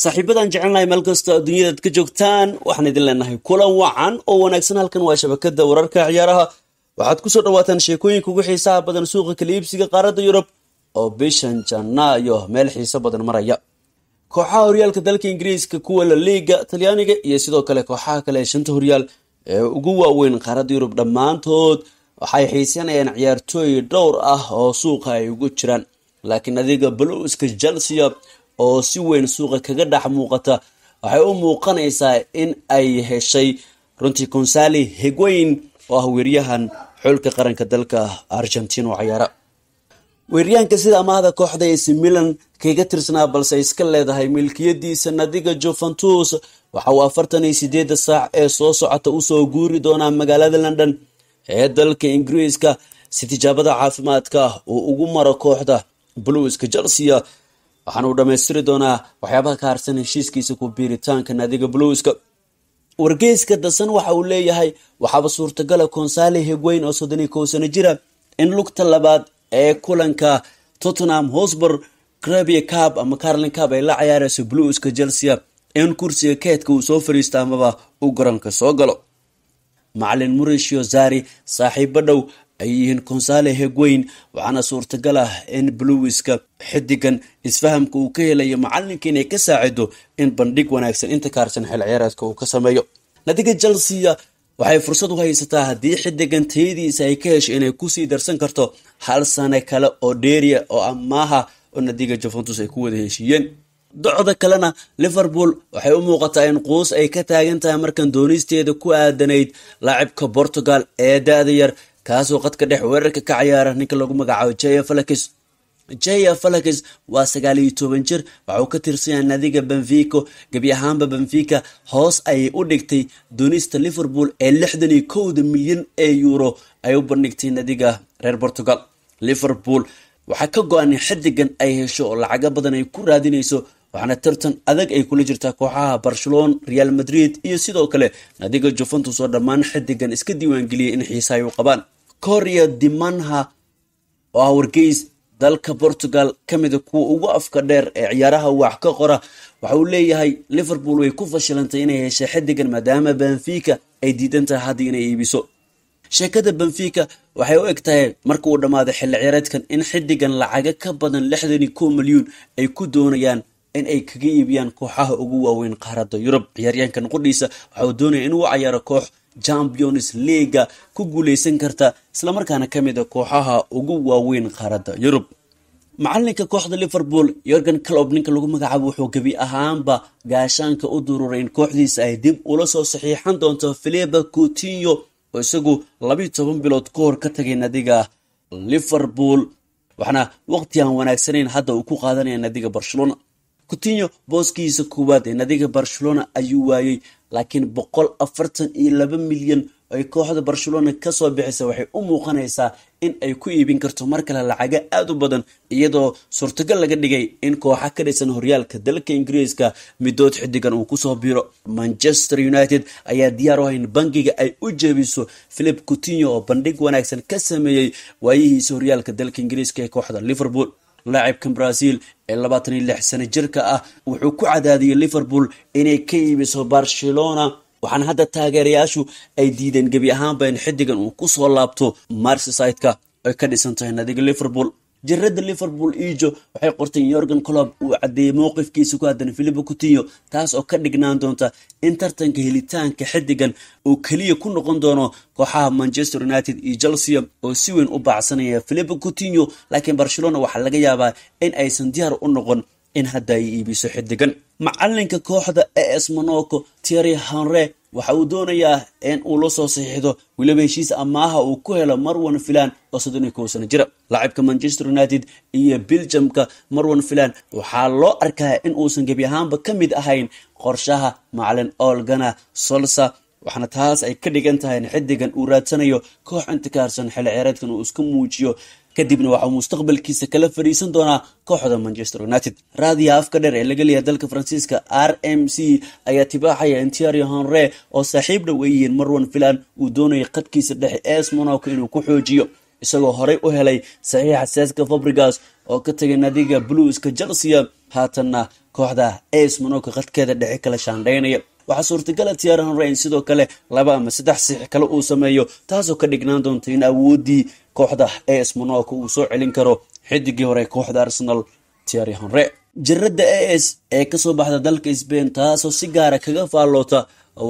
saaxiibadaan jecelnahay meel kastoo adduunyadaad ka joogtaan waxaan idin leenahay kulan wacan oo wanaagsan halkan waa shabakada wararka ciyaaraha waxaad kusoo dhawaataan sheekooyinka ugu xiisaha badan suuqa kaliibsiga qaaradda yurub oo bishan janaayo meel xiiso badan maraya kooxaha horyaalka dalka ingiriiska kuwa la liiga talyaaniga iyo sidoo kale kooxaha kale ee shanta horyaal ee ugu waaweyn qaaradda yurub dhammaantood waxay xiisanayaan ciyaartooy dhowr ah oo suuqa ay ugu jiraan laakiin adiga bluska chelsea oo si weyn suuqa kaga dhex muuqata waxay u muuqanaysaa in ay heshay runtii konsali hegweyn oo ah weeryahan xulka qaranka dalka argentin oo cayaara weeryahanka sida amaahda kooxda ee similan kaga tirsanaa balse iska leedahay milkiyadiisa nadiga juventus waxa uu afartan iyo sideedda saac ee soo socota usoo guuri doonaa magaalada london ee dalka ingiriiska si tijaabada caafimaadka uu ugu maro kooxda bluiska chelsea waxaan uu dhammaystiri doonaa waxyaabaha ka harsan heshiiskiisa ku biiritaanka naadiga bluiska wargeyska dasan waxa uu leeyahay waxaaba suurtagala ah konsaale hegweyn oo soddon iyo kow sano jira in lugta labaad ee kulanka tottenham hosbor crabia cab ama carlin cab ay la cayaarayso bluiska chelsea in kursiga keedka uu soo fariisto amaba u garanka soo galo macalin murisio zari saaxiibba dhow ay yihiin konsaale hegweyn waxaana suurtagal ah in bluwiska xidigan isfahamka uu ka helayo macalinka inay ka saacido in bandhig wanaagsan inta kaarsan xil ciyaareedka uu ka sameeyo nadiga chelsea waxay fursad u haysataa haddii xidigan tayadiisa ay ka hesho inay kusii darsan karto hal sane kale oo dheeria oo amaaha oo nadiga juventus ay ku wada heshiiyeen docda kalena liverpool waxay u muuqataa in quus ay ka taagan tahay markan doonisteeda ku aadanayd laacibka portugal ee da-da yar kaasoo qadka dhex weerarka ka cayaara ninka lagu magacaabo jaya falakis jaya falakis waa sagaal iyo toban jir waxuu ka tirsanyaa nadiga benfico gebi ahaanba benfica hoos ayay u dhigtay doonista liverpool ee lixdan iyo kowda milyan ee yuuro ay u bandhigtay nadiga reer portugal liverpool waxaa ka go-an in xiddigan ay hesho oo lacaga badan ay ku raadinayso waxaana tartan adag ay kula jirtaa kooxaha barcelon real madrid iyo sidoo kale nadiga juventus oo dhammaan xidigan iska diiwaangeliyay in xiisa ay u qabaan korea dimanha oo ah wargeys dalka portugal ka mida kuwa ugu afka dheer ee ciyaaraha wax ka qora waxa uu leeyahay liverpool way ku fashilantay inay heshay xidigan maadaama benfica ay diidan tahay haddii inay iibiso sheekada benfica waxay u eg tahay marka uu dhammaaday xilli ciyaareedkan in xidigan lacaga ka badan lixdan iyo kow milyuun ay ku doonayaan in ay kaga iibiyaan kooxaha ugu waaweyn qaaradda yurub ciyaaryaankan qudhiisa waxa uu doonaya inuu cayaaro koox champions leaga ku guuleysan karta islamarkaana kamid a kooxaha ugu waaweyn qaaradda yurub macalinka kooxda liverpool yorgan clob ninka lagu magacaabo wuxuu gebi ahaanba gaashaanka u duruuray in kooxdiisa ay dib ula soo saxiixan doonto filiba coutinyo oo isagu labayo toban bilood ka hor ka tagay nadiga liverpool waxna waqhti aan wanaagsanayn hadda uu ku qaadanaya nadiga barcelona kutinyo booskiisa koowaad ee nadiga barcelona ayuu waayey laakiin boqol afartan iyo laba milyan ay kooxda barcelona kasoo bixisa waxay u muuqanaysaa in ay ku iibin karto mar kale lacaga aada u badan iyadoo suurtogal laga dhigay in kooxa ka dhisan horyaalka dalka ingiriiska middood xidigan uu kusoo biiro manchester united ayaa diyaar u hayn bangiga ay u jeebiso philip coutinyo oo bandhig wanaagsan ka sameeyey waayihiisa horyaalka dalka ingiriiska ee kooxda liverpool laacibkan braziil ee labaatan iyo lix sano jirka ah wuxuu ku cadaadiyey liverpool inay ka iibiso barcelona waxaana hadda taageerayaashu ay diideen gebi ahaanba in xidigan uu ku soo laabto marseyside ay ka dhisan tahay nadiga liverpool jirada liverpool ijo waxay qorteen yorgan colob uu cadeeyey mowqifkiisa ku hadan philipo kutinyo taas oo ka dhignaan doonta in tartanka helitaanka xidigan uu keliya ku noqon doono kooxaha manchester united iyo chelsea oo si weyn u baacsanaya philipo kutinyo laakiin barcelona waxaa laga yaabaa in aysan diyaar u noqon in hadda ay iibiso xidigan macalinka kooxda a s monaco tieri henre waxa uu doonayaa in uu la soo saxiixdo weliba heshiis amaaha uu ku helo marwan filan oo soddon iyo kow sano jira laacibka manchester united iyo biljamka marwan filan waxaa loo arkaa in uusan gebi ahaanba ka mid ahayn qorshaha macalin olgana solsa waxaana taas ay ka dhigan tahay in xidigan uu raadsanayo koox intikaarsan xilli ceereedkan uu iska muujiyo kadibna waxa mustaqbalkiisa kala fariisan doonaa kooxda manchester united raadiya afka dheer ee laga leeyahay dalka faransiiska r m c ayaa tibaaxaya intiario honre oo saaxiib dhow marwan filan uu doonayay qadkiisa dhexe es monaco inuu ku xoojiyo isagoo horey u helay saxiixa seska fabrigas oo ka tagay nadiga blueska chelsea haatanna kooxda es monaco qadkeeda dhexe kala shaandheynaya waxaa suurtagala ah tiyaara henry sidoo kale laba ama saddex siix kale uu sameeyo taasoo ka dhignaan doonta in awooddii kooxda as monaco uu soo celin karo xidigii hore kooxda arsenal tiyaari henre jaradda a s ee kasoo baxda dalka sbain taasoo si gaara kaga faalloota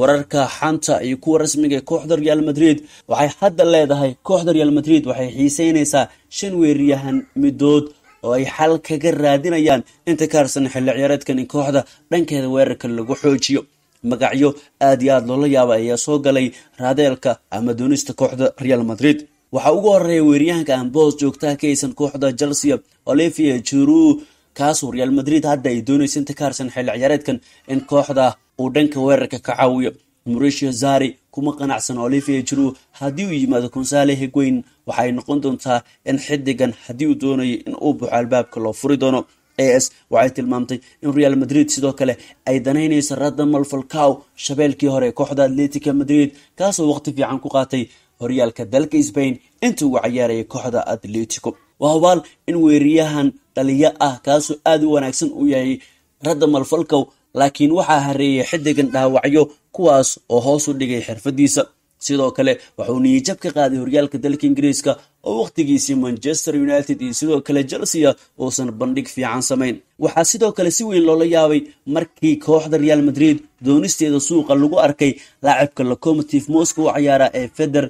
wararka xanta iyo kuwa rasmiga ah ee kooxda real madrid waxay hadda leedahay kooxda real madrid waxay xiiseynaysaa shan weeraryahan midood oo ay xal kaga raadinayaan inta ka harsan xilli ciyaareedkan in kooxda dhankeeda weerarka lagu xoojiyo magacyo aad iyo aad loola yaaba ayaa soo galay raadeelka ama doonista kooxda real madrid waxaa ugu horeeya weeryahanka amboos joogtaha ka haysan kooxda chelsea olivia juru kaasuu real madrid hadda ay doonaysa inta ka harsan xilli ciyaareedkan in kooxda uu dhanka weerarka ka caawiyo moricio zari kuma qanacsan olivia juru haddii uu yimaado konsaale hegweyn waxay noqon doontaa in xidigan haddii uu doonayo in uu buxo albaabka loo furi doono a s waxay tilmaamtay in real madrid sidoo kale ay danaynayso radamel falcow shabeelkii hore kooxda atletica madrid kaasoo waqti fiican ku qaatay horyaalka dalka sbain inta uu cayaaraya kooxda atletico waa hubaal in weeriyahan dhaliyo ah kaasoo aad u wanaagsan u yahay radamel falcow laakiin waxaa hareeyay xidigan dhaawacyo kuwaas oo hoos u dhigay xirfadiisa sidoo kale waxuu niyijab ka qaaday horyaalka dalka ingiriiska oo wakhtigiisii manchester united iyo sidoo kale chelsea uusan bandhig fiican samayn waxaa sidoo kale si weyn loola yaabay markii kooxda reaal madrid doonisteeda suuqa lagu arkay laacibka locomotive moscow ciyaara ee feder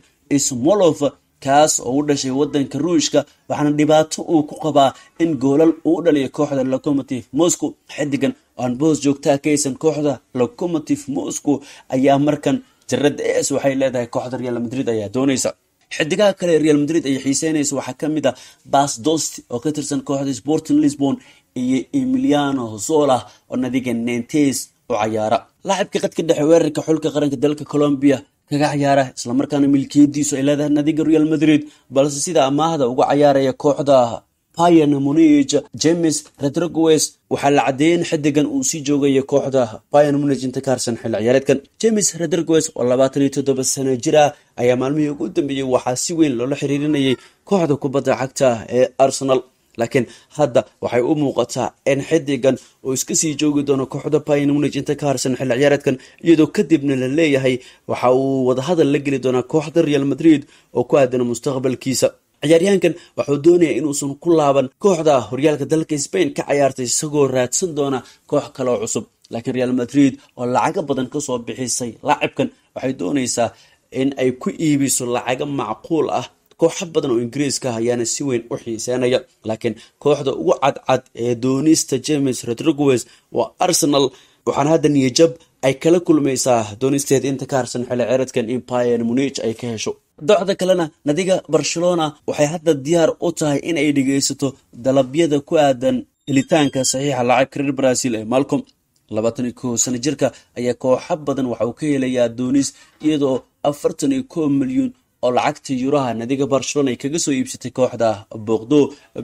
smolof kaas oo u dhashay wadanka ruushka waxaana dhibaato uu ku qabaa in goolal uu dhaliyo kooxda locomotive moscow xidigan aan boos joogtaa ka haysan kooxda locomotive moscow ayaa markan jarada es waxay leedahay kooxda real madrid ayaa doonaysa xidigaha kale real madrid ay xiiseynayso waxaa ka mid a ah basdosti oo ka tirsan kooxda sporting lisbon iyo emiliano zola oo nadiga nentes u cayaara laacibka qadka dhexe weerarka xulka qaranka dalka colombia kaga cayaara islamarkaana milkiyadiisu ay leedahay nadiga real madrid balse sida amaahda uga cayaaraya kooxda pyrnamunig james retrogues waxaa la cadeeyeen xidigan uu sii joogaya kooxda pyrnamunig inta ka xilli ciyaareedkan james retrogues oo labaatan iyo toddoba sano jir ah ayaa maalmihii ugu dambeeyey waxaa si weyn loola xiriirinayay kooxda kubadda cagta ee arsenal laakiin hadda waxay u muuqataa in xidigan uu iska sii joogi doono kooxda pyrnamunig inta ka harsan xilli ciyaareedkan iyadoo kadibna la leeyahay waxa uu wadahadal la geli doonaa kooxda real madrid oo ku aadan mustaqbalkiisa ciyaaryahankan waxuu doonaya inuusan ku laaban kooxda horyaalka dalka sbain ka cayaartay isagoo raadsan doona koox kaleo cusub laakiin real madrid oo lacaga badan kasoo bixisay laacibkan waxay doonaysaa in ay ku iibiso lacaga macquul ah kooxo badan oo ingiriiska ah ayaana si weyn u xiiseenaya laakiin kooxda ugu cadcad ee doonista james rodriguez waa arsenal waxaana hadda niyajab ay kala kulmaysaa doonisteed inta ka harsan xilli ceeradkan in bayan munich ay ka hesho docda kalena nadiga barcelona waxay hadda diyaar u tahay inay ay dhegaysato dalabyada ku aadan helitaanka saxiixa laacibka reer brazil ee malcom labaatan iyo kow sano jirka ayaa kooxo badan waxa uu ka helayaa doonis iyadoo afartan iyo kow milyuun oo lacagta yuraha nadiga barcelona ay kaga soo iibsatay kooxda boqdo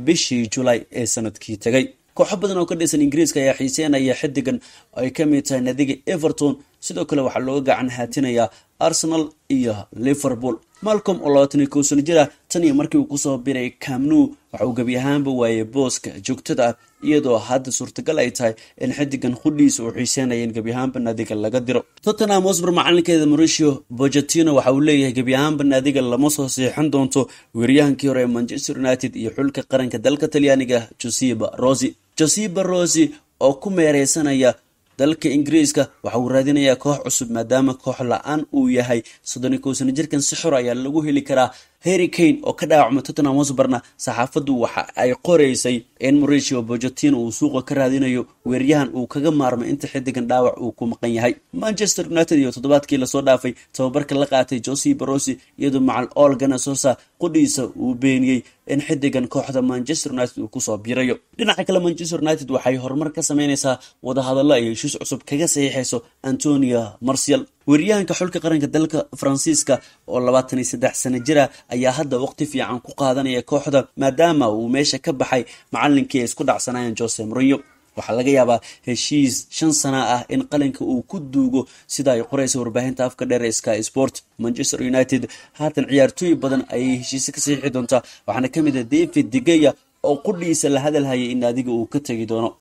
bishii julaay ee sanadkii tagay kooxo badan oo ka dhisan ingiriiska ayaa xiiseynaya xidigan ay ka mid tahay nadiga everton sidoo kale waxaa looga gacan haatinayaa arsenal iyo liverpool malcom oo labaatan iyo kow jir ah tan iyo markii uu kusoo biray camnu waxa gebi ahaanba waayay booska joogtada ah iyadoo hadda suurtagal ay tahay in xidigan qudhiisa uu xiiseynaya in gebi ahaanba naadiga laga diro tottenham hosbar macalinkeeda mauricio bogetino waxa uu leeyahay gebi ahaanba naadiga lama soo siixan doonto weeryahankii hore ee manchester united iyo xulka qaranka dalka talyaaniga joseba rosi joseba rosi oo ku meereysanaya dalka ingiriiska waxa uu raadinayaa koox cusub maadaama koox la-aan uu yahay soddon iyo kow sano jirkan si xor ah ayaa lagu heli karaa harry kane oo ka dhaawacmo tottenham hosbarna saxaafaddu waxa ay qoraysay in mauricio bojotina uu suuqa ka raadinayo weeryahan uu kaga maarmo inta xidigan dhaawac uu ku maqan yahay manchester united iyo toddobaadkii lasoo dhaafay tababarka la qaatay josi barosi iyadoo macal ool ganasosa qudhiisa uu beeniyey in xidigan kooxda manchester united uu kusoo biirayo dhinaca kale manchester united waxay horumar ka sameyneysaa wadahadallo ay heshiis cusub kaga saxiixayso antonio marcial weeryahanka xulka qaranka dalka faransiiska oo labaatan iyo saddex sano jira ayaa hadda waqti fiican ku qaadanaya kooxda maadaama uu meesha ka baxay macalinkii ay isku dhacsanaayeen jose morinyo waxaa laga yaabaa heshiis shan sana ah in qalinka uu ku duugo sida ay qoreysa warbaahinta afka dheer ee sky sport manchester united haatan ciyaartooy badan ayay heshiise ka saxiixi doontaa waxaana ka mid ah david degeya oo qudhiisa la hadalhayay in adiga uu ka tegi doono